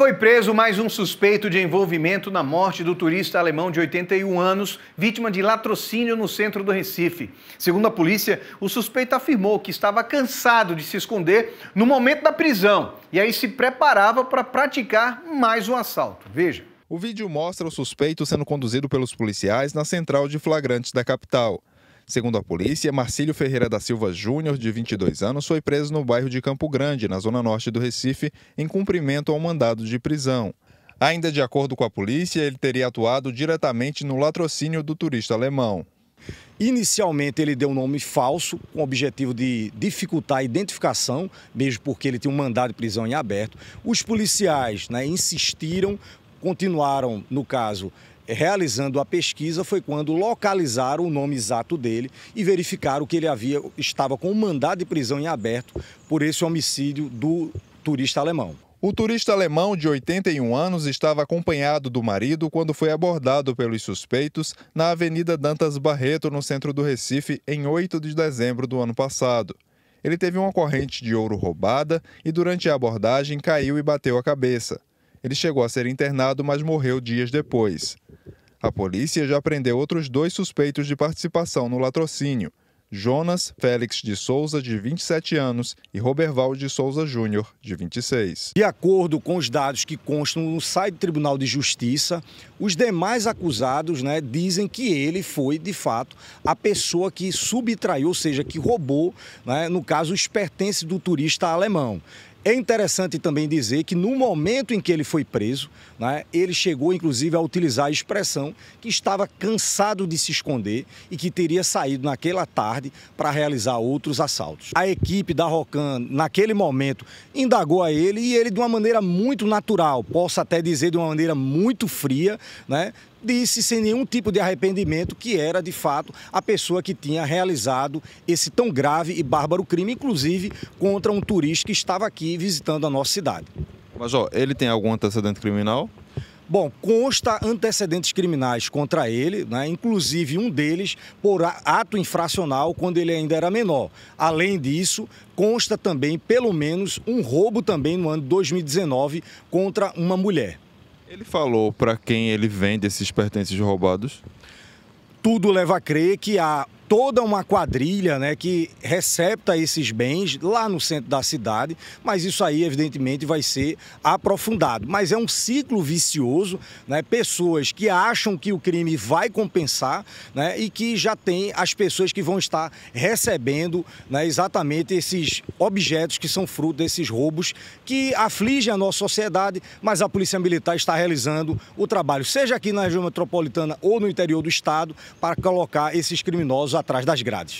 Foi preso mais um suspeito de envolvimento na morte do turista alemão de 81 anos, vítima de latrocínio no centro do Recife. Segundo a polícia, o suspeito afirmou que estava cansado de se esconder no momento da prisão e aí se preparava para praticar mais um assalto. Veja. O vídeo mostra o suspeito sendo conduzido pelos policiais na central de flagrantes da capital. Segundo a polícia, Marcílio Ferreira da Silva Júnior, de 22 anos, foi preso no bairro de Campo Grande, na zona norte do Recife, em cumprimento ao mandado de prisão. Ainda de acordo com a polícia, ele teria atuado diretamente no latrocínio do turista alemão. Inicialmente ele deu um nome falso, com o objetivo de dificultar a identificação, mesmo porque ele tinha um mandado de prisão em aberto. Os policiais né, insistiram, continuaram, no caso, realizando a pesquisa foi quando localizaram o nome exato dele e verificaram que ele havia estava com um mandado de prisão em aberto por esse homicídio do turista alemão. O turista alemão de 81 anos estava acompanhado do marido quando foi abordado pelos suspeitos na Avenida Dantas Barreto, no centro do Recife, em 8 de dezembro do ano passado. Ele teve uma corrente de ouro roubada e, durante a abordagem, caiu e bateu a cabeça. Ele chegou a ser internado, mas morreu dias depois. A polícia já prendeu outros dois suspeitos de participação no latrocínio. Jonas Félix de Souza, de 27 anos, e Roberval de Souza Júnior, de 26. De acordo com os dados que constam no site do Tribunal de Justiça, os demais acusados né, dizem que ele foi, de fato, a pessoa que subtraiu, ou seja, que roubou, né, no caso, os pertences do turista alemão. É interessante também dizer que no momento em que ele foi preso, né, ele chegou inclusive a utilizar a expressão que estava cansado de se esconder e que teria saído naquela tarde para realizar outros assaltos. A equipe da Rocan, naquele momento, indagou a ele e ele, de uma maneira muito natural, posso até dizer de uma maneira muito fria, né, disse sem nenhum tipo de arrependimento que era, de fato, a pessoa que tinha realizado esse tão grave e bárbaro crime, inclusive contra um turista que estava aqui visitando a nossa cidade. Mas ó, ele tem algum antecedente criminal? Bom, consta antecedentes criminais contra ele, né? inclusive um deles por ato infracional quando ele ainda era menor. Além disso, consta também pelo menos um roubo também no ano de 2019 contra uma mulher. Ele falou para quem ele vende esses pertences roubados? Tudo leva a crer que há toda uma quadrilha né, que recepta esses bens lá no centro da cidade, mas isso aí, evidentemente, vai ser aprofundado. Mas é um ciclo vicioso, né, pessoas que acham que o crime vai compensar né, e que já tem as pessoas que vão estar recebendo né, exatamente esses objetos que são fruto desses roubos que afligem a nossa sociedade, mas a Polícia Militar está realizando o trabalho, seja aqui na região metropolitana ou no interior do Estado, para colocar esses criminosos atrás das grades.